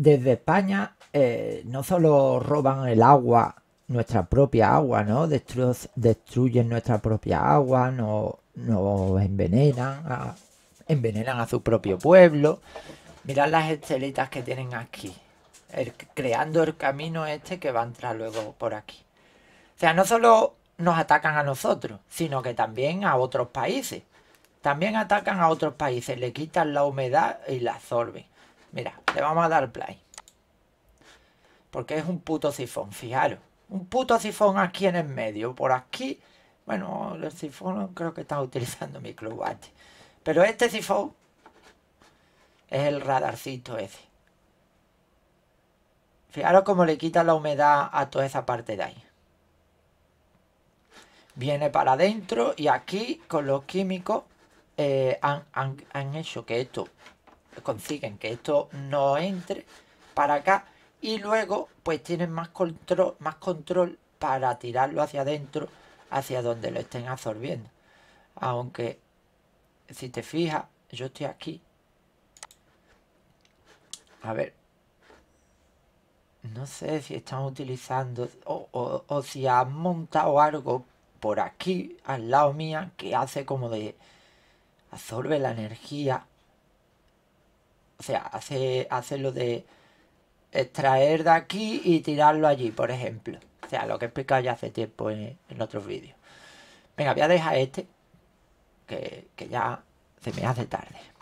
desde España eh, no solo roban el agua, nuestra propia agua, ¿no? destruyen nuestra propia agua, nos no envenenan, a, envenenan a su propio pueblo. Mirad las estelitas que tienen aquí, creando el camino este que va a entrar luego por aquí. O sea, no solo nos atacan a nosotros, sino que también a otros países. También atacan a otros países, le quitan la humedad y la absorben. Mira, le vamos a dar play. Porque es un puto sifón, fijaros. Un puto sifón aquí en el medio. Por aquí, bueno, el sifón creo que está utilizando mi clubate Pero este sifón es el radarcito ese. Fijaros cómo le quita la humedad a toda esa parte de ahí. Viene para adentro y aquí con los químicos eh, han hecho que esto consiguen que esto no entre para acá y luego pues tienen más control, más control para tirarlo hacia adentro, hacia donde lo estén absorbiendo. Aunque si te fijas, yo estoy aquí. A ver. No sé si están utilizando o, o, o si han montado algo por aquí, al lado mía, que hace como de absorbe la energía o sea, hace, lo de extraer de aquí y tirarlo allí, por ejemplo. O sea, lo que he explicado ya hace tiempo en, otros vídeos. Venga, voy a dejar este, que, que ya se me hace tarde.